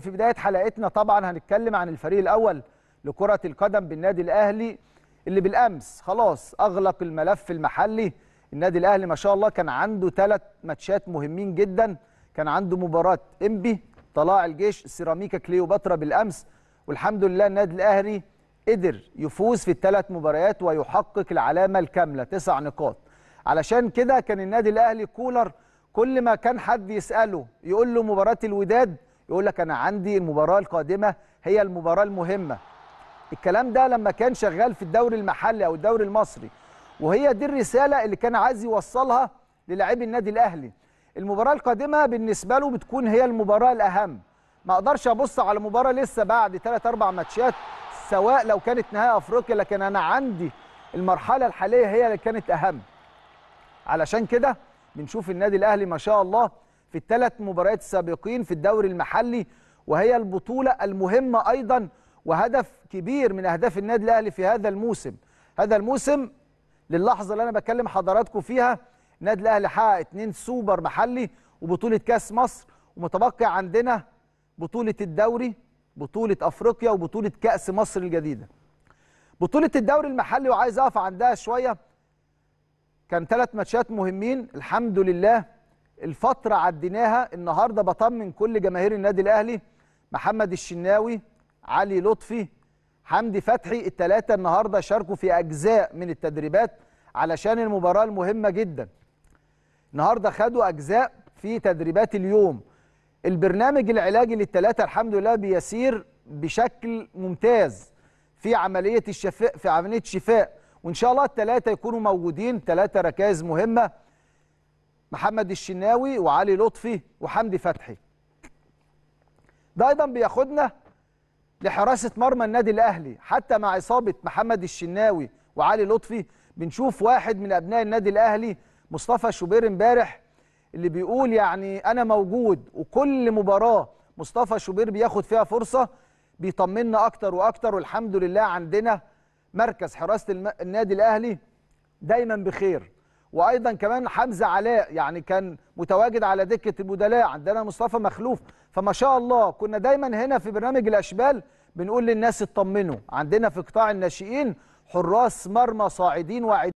في بداية حلقتنا طبعا هنتكلم عن الفريق الأول لكرة القدم بالنادي الأهلي اللي بالأمس خلاص أغلق الملف المحلي النادي الأهلي ما شاء الله كان عنده ثلاث ماتشات مهمين جدا كان عنده مباراة إمبي طلاع الجيش سيراميكا كليوباترا بالأمس والحمد لله النادي الأهلي قدر يفوز في الثلاث مباريات ويحقق العلامة الكاملة تسع نقاط علشان كده كان النادي الأهلي كولر كل ما كان حد يسأله يقول له مباراة الوداد يقول لك انا عندي المباراه القادمه هي المباراه المهمه الكلام ده لما كان شغال في الدوري المحلي او الدوري المصري وهي دي الرساله اللي كان عايز يوصلها للاعبي النادي الاهلي المباراه القادمه بالنسبه له بتكون هي المباراه الاهم ما اقدرش ابص على مباراه لسه بعد 3 4 ماتشات سواء لو كانت نهائي افريقيا لكن انا عندي المرحله الحاليه هي اللي كانت اهم علشان كده بنشوف النادي الاهلي ما شاء الله في الثلاث مباريات السابقين في الدوري المحلي وهي البطولة المهمة أيضا وهدف كبير من أهداف النادي الأهلي في هذا الموسم هذا الموسم للحظة اللي أنا بكلم حضراتكم فيها النادي الأهلي حقق اتنين سوبر محلي وبطولة كاس مصر ومتبقي عندنا بطولة الدوري بطولة أفريقيا وبطولة كأس مصر الجديدة بطولة الدوري المحلي وعايز أقف عندها شوية كان ثلاث ماتشات مهمين الحمد لله الفترة عديناها النهاردة بطمن كل جماهير النادي الأهلي محمد الشناوي علي لطفي حمدي فتحي الثلاثة النهاردة شاركوا في أجزاء من التدريبات علشان المباراة المهمة جدا النهاردة خدوا أجزاء في تدريبات اليوم البرنامج العلاجي للثلاثة الحمد لله بيسير بشكل ممتاز في عملية الشفاء في عملية شفاء وإن شاء الله الثلاثة يكونوا موجودين ثلاثة ركائز مهمة محمد الشناوي وعلي لطفي وحمدي فتحي ده ايضا بياخدنا لحراسه مرمى النادي الاهلي حتى مع اصابه محمد الشناوي وعلي لطفي بنشوف واحد من ابناء النادي الاهلي مصطفى شوبير امبارح اللي بيقول يعني انا موجود وكل مباراه مصطفى شوبير بياخد فيها فرصه بيطمنا اكتر واكتر والحمد لله عندنا مركز حراسه النادي الاهلي دايما بخير وايضا كمان حمزه علاء يعني كان متواجد على دكه البدلاء عندنا مصطفى مخلوف فما شاء الله كنا دايما هنا في برنامج الاشبال بنقول للناس اطمنوا عندنا في قطاع الناشئين حراس مرمى صاعدين واعدين